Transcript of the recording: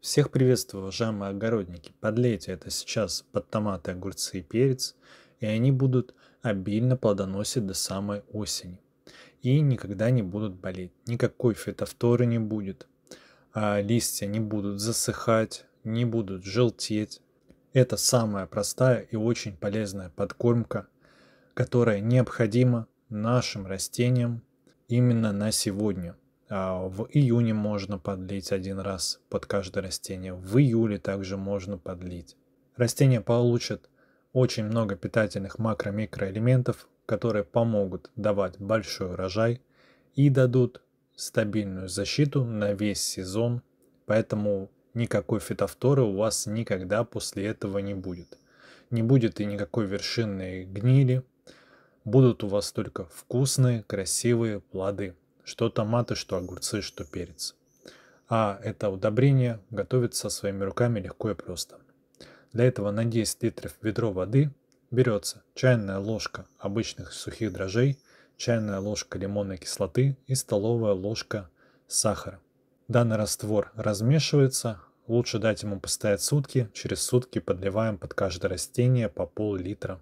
Всех приветствую, уважаемые огородники. Подлейте это сейчас под томаты, огурцы и перец, и они будут обильно плодоносить до самой осени. И никогда не будут болеть. Никакой фитофторы не будет. А листья не будут засыхать, не будут желтеть. Это самая простая и очень полезная подкормка, которая необходима нашим растениям именно на сегодня. А, в июне можно подлить один раз под каждое растение. В июле также можно подлить. Растения получат очень много питательных макро-микроэлементов, которые помогут давать большой урожай и дадут стабильную защиту на весь сезон, поэтому никакой фитовторы у вас никогда после этого не будет. Не будет и никакой вершинной гнили, будут у вас только вкусные, красивые плоды. Что томаты, что огурцы, что перец. А это удобрение готовится своими руками легко и просто. Для этого на 10 литров ведро воды берется чайная ложка обычных сухих дрожжей, чайная ложка лимонной кислоты и столовая ложка сахара. Данный раствор размешивается, лучше дать ему постоять сутки, через сутки подливаем под каждое растение по пол-литра